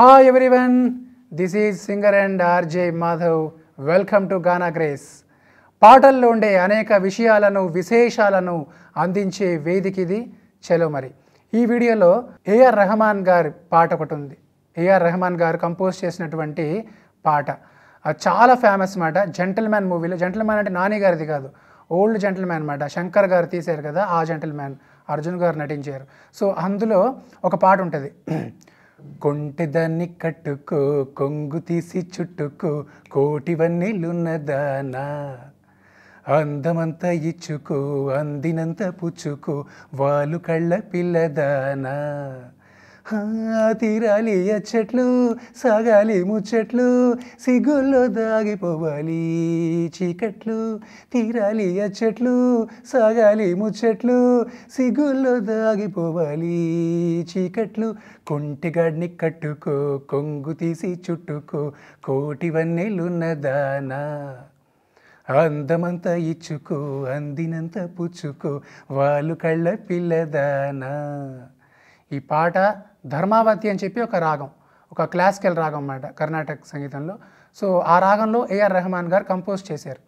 hi everyone this is singer and RJ Madhav welcome to Gaana Grace పాటల్లో ఉండే అనేక విషయాలను విశేషాలను అందించే వేదిక ఇది చలో మరి ఈ వీడియోలో ఏఆర్ రెహమాన్ గారి పాట ఒకటి ఉంది ఏఆర్ రెహమాన్ గారు కంపోజ్ చేసినటువంటి పాట చాలా ఫేమస్ మాట జెంటల్మ్యాన్ మూవీలో జెంటల్మ్యాన్ అంటే నాని గారిది కాదు ఓల్డ్ జెంటల్మ్యాన్ అనమాట శంకర్ గారు తీశారు కదా ఆ జెంటల్మ్యాన్ అర్జున్ గారు నటించారు సో అందులో ఒక పాట ఉంటుంది కొంటెదాన్ని కట్టుకో కొంగు తీసి చుట్టుకో కోటివన్నీలున్నదానా అందమంతా ఇచ్చుకో అందినంత పుచ్చుకో వాళ్ళు కళ్ళ పిల్లదానా తీరాలి అచ్చట్లు సాగాలి ముచ్చట్లు సిగ్గుల్లో దాగిపోవాలి చీకట్లు తీరాలి అచ్చట్లు సాగాలి ముచ్చట్లు సిగ్గుల్లో దాగిపోవాలి చీకట్లు కొంటిగాడిని కట్టుకో కొంగు తీసి చుట్టుకో కోటి వన్నెలున్నదానా అందమంత ఇచ్చుకో అందినంత పుచ్చుకో వాళ్ళు కళ్ళ పిల్లదానా ఈ పాట ధర్మావతి అని చెప్పి ఒక రాగం ఒక క్లాసికల్ రాగం అన్నమాట కర్ణాటక సంగీతంలో సో ఆ రాగంలో ఏఆర్ రెహమాన్ గారు కంపోజ్ చేశారు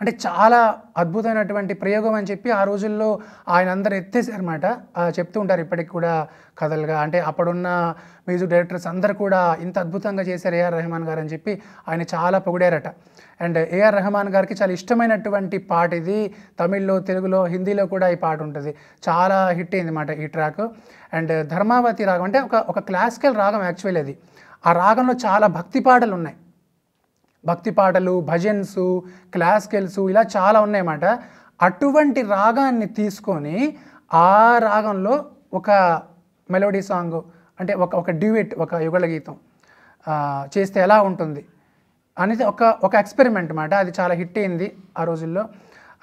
అంటే చాలా అద్భుతమైనటువంటి ప్రయోగం అని చెప్పి ఆ రోజుల్లో ఆయన అందరు ఎత్తేసారన్నమాట చెప్తూ ఉంటారు ఇప్పటికి కూడా కథలుగా అంటే అప్పుడున్న మ్యూజిక్ డైరెక్టర్స్ అందరు కూడా ఇంత అద్భుతంగా చేశారు ఏఆర్ రెహమాన్ గారు అని చెప్పి ఆయన చాలా పొగిడారట అండ్ ఏఆర్ రెహమాన్ గారికి చాలా ఇష్టమైనటువంటి పాట ఇది తమిళ్లో తెలుగులో హిందీలో కూడా ఈ పాట ఉంటుంది చాలా హిట్ అయింది అనమాట ఈ ట్రాక్ అండ్ ధర్మావతి రాగం అంటే ఒక ఒక క్లాసికల్ రాగం యాక్చువల్ అది ఆ రాగంలో చాలా భక్తి పాటలు ఉన్నాయి భక్తి పాటలు భజన్స్ క్లాసికల్స్ ఇలా చాలా ఉన్నాయన్నమాట అటువంటి రాగాన్ని తీసుకొని ఆ రాగంలో ఒక మెలోడీ సాంగ్ అంటే ఒక ఒక డ్యూయేట్ ఒక యుగల గీతం చేస్తే ఎలా ఉంటుంది అనేది ఒక ఒక ఎక్స్పెరిమెంట్ అనమాట అది చాలా హిట్ అయింది ఆ రోజుల్లో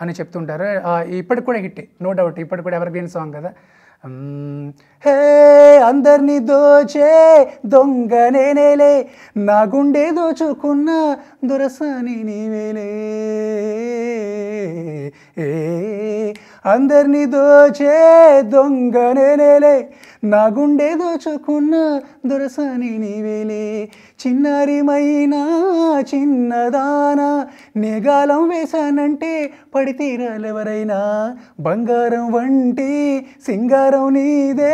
అని చెప్తుంటారు ఇప్పటికి కూడా హిట్టే నో డౌట్ ఇప్పటికి కూడా ఎవర్ గ్రీన్ సాంగ్ కదా హే అందరినీ దోచే దొంగ నేనేలే నా గుండె దోచుకున్న దురసాని నీవేలే ఏ అందరినీ దోచే దొంగ నేనేలే నా గుండె దోచుకున్న దొరసాని నీవేలే చిన్నారిమైనా చిన్నదానా నేగాలం వేశానంటే తీరాలెవరైనా బంగారం వంటి సింగారం నీదే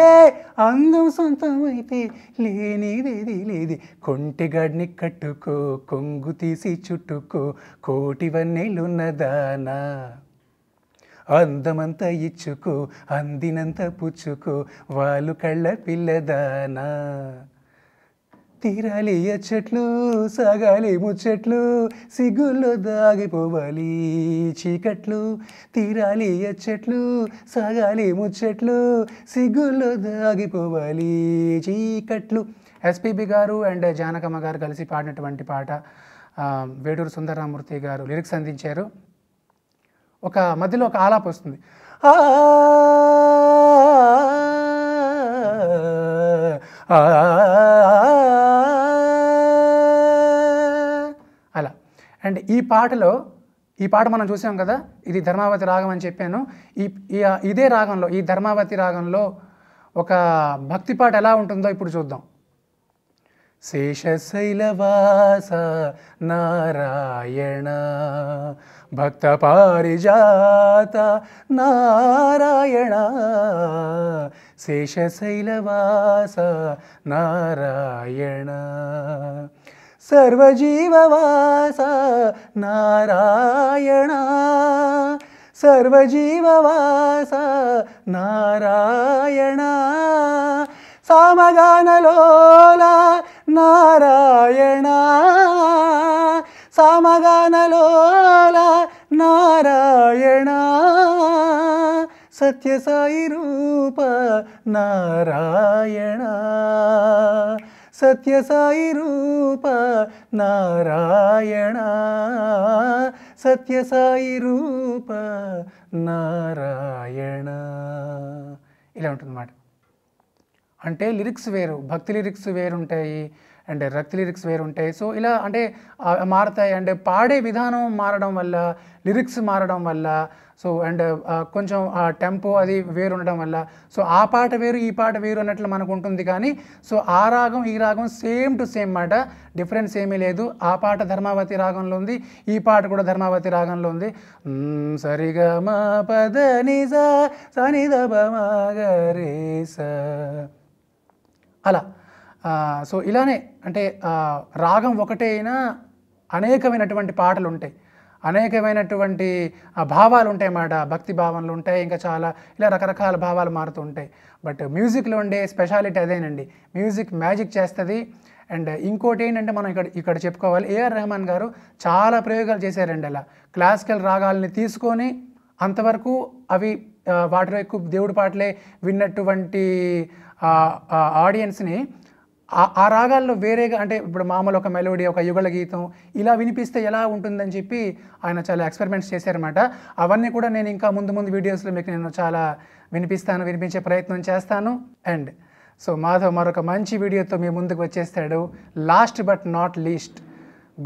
అందం సొంతమైతే లేనిదేది లేది కొంటిగాడిని కట్టుకో కొంగు తీసి చుట్టుకో లున్నదానా అందమంత ఇచ్చుకు అందినంత పుచ్చుకు వాళ్ళు కళ్ళ పిల్లదానా తీరాలి ఎచ్చట్లు సాగాలి ముచ్చట్లు సిగ్గుల్లో దాగిపోవాలి చీకట్లు తీరాలి ఎచ్చట్లు సాగాలి ముచ్చట్లు సిగ్గుల్లో దాగిపోవాలి చీకట్లు ఎస్పీబి గారు అండ్ జానకమ్మ గారు కలిసి పాడినటువంటి పాట వేడూరు సుందరరామూర్తి గారు లిరిక్స్ అందించారు ఒక మధ్యలో ఒక ఆలాప వస్తుంది అలా అండ్ ఈ పాటలో ఈ పాట మనం చూసాం కదా ఇది ధర్మావతి రాగం అని చెప్పాను ఈ ఇదే రాగంలో ఈ ధర్మావతి రాగంలో ఒక భక్తి పాట ఎలా ఉంటుందో ఇప్పుడు చూద్దాం शेषशैलवास नारायण भक्तपारिजाता नारायण शेषशैलवास नारायण सर्वजीववास नारायण सर्वजीववास नारायण ಸಾಮಗಾನಲೋಲ ನಾರಾಯಣ ಲೋಲ ನಾರಾಯಣ ಸತ್ಯ ಸಾಯಿ ರೂಪ ನಾರಾಯಣ ಸತ್ಯ ಸಾಯಿ ರೂಪ ನಾರಾಯಣ ಸತ್ಯ ಸಾಯಿ ರೂಪ ನಾರಾಯಣ ಇಲ್ಲ ಉಂಟು ಮಾಡಿ అంటే లిరిక్స్ వేరు భక్తి లిరిక్స్ వేరు ఉంటాయి అండ్ రక్తి లిరిక్స్ వేరు ఉంటాయి సో ఇలా అంటే మారుతాయి అండ్ పాడే విధానం మారడం వల్ల లిరిక్స్ మారడం వల్ల సో అండ్ కొంచెం టెంపో అది వేరు ఉండడం వల్ల సో ఆ పాట వేరు ఈ పాట వేరు అన్నట్లు మనకు ఉంటుంది కానీ సో ఆ రాగం ఈ రాగం సేమ్ టు సేమ్ మాట డిఫరెన్స్ ఏమీ లేదు ఆ పాట ధర్మావతి రాగంలో ఉంది ఈ పాట కూడా ధర్మావతి రాగంలో ఉంది సరిగా మా పద నిజా సనిద అలా సో ఇలానే అంటే రాగం ఒకటే అయినా అనేకమైనటువంటి పాటలు ఉంటాయి అనేకమైనటువంటి భావాలు ఉంటాయి అన్నమాట భక్తి భావనలు ఉంటాయి ఇంకా చాలా ఇలా రకరకాల భావాలు మారుతూ ఉంటాయి బట్ మ్యూజిక్లో ఉండే స్పెషాలిటీ అదేనండి మ్యూజిక్ మ్యాజిక్ చేస్తుంది అండ్ ఇంకోటి ఏంటంటే మనం ఇక్కడ ఇక్కడ చెప్పుకోవాలి ఏఆర్ రెహమాన్ గారు చాలా ప్రయోగాలు చేశారండి అలా క్లాసికల్ రాగాల్ని తీసుకొని అంతవరకు అవి వాటిలో ఎక్కువ దేవుడి పాటలే విన్నటువంటి ఆడియన్స్ని ఆ రాగాల్లో వేరేగా అంటే ఇప్పుడు మామూలు ఒక మెలోడీ ఒక యుగల గీతం ఇలా వినిపిస్తే ఎలా ఉంటుందని చెప్పి ఆయన చాలా ఎక్స్పెరిమెంట్స్ చేశారనమాట అవన్నీ కూడా నేను ఇంకా ముందు ముందు వీడియోస్లో మీకు నేను చాలా వినిపిస్తాను వినిపించే ప్రయత్నం చేస్తాను అండ్ సో మాధవ్ మరొక మంచి వీడియోతో మీ ముందుకు వచ్చేస్తాడు లాస్ట్ బట్ నాట్ లీస్ట్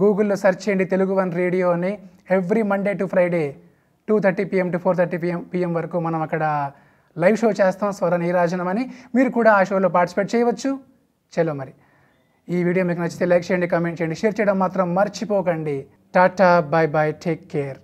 గూగుల్లో సెర్చ్ చేయండి తెలుగు వన్ రేడియో అని every Monday to Friday two thirty PM to four thirty PM PM వరకు మనం అక్కడ లైవ్ షో చేస్తాం స్వర నీరాజనం అని మీరు కూడా ఆ షోలో పార్టిసిపేట్ చేయవచ్చు చలో మరి ఈ వీడియో మీకు నచ్చితే లైక్ చేయండి కామెంట్ చేయండి షేర్ చేయడం మాత్రం మర్చిపోకండి టాటా బాయ్ బాయ్ టేక్ కేర్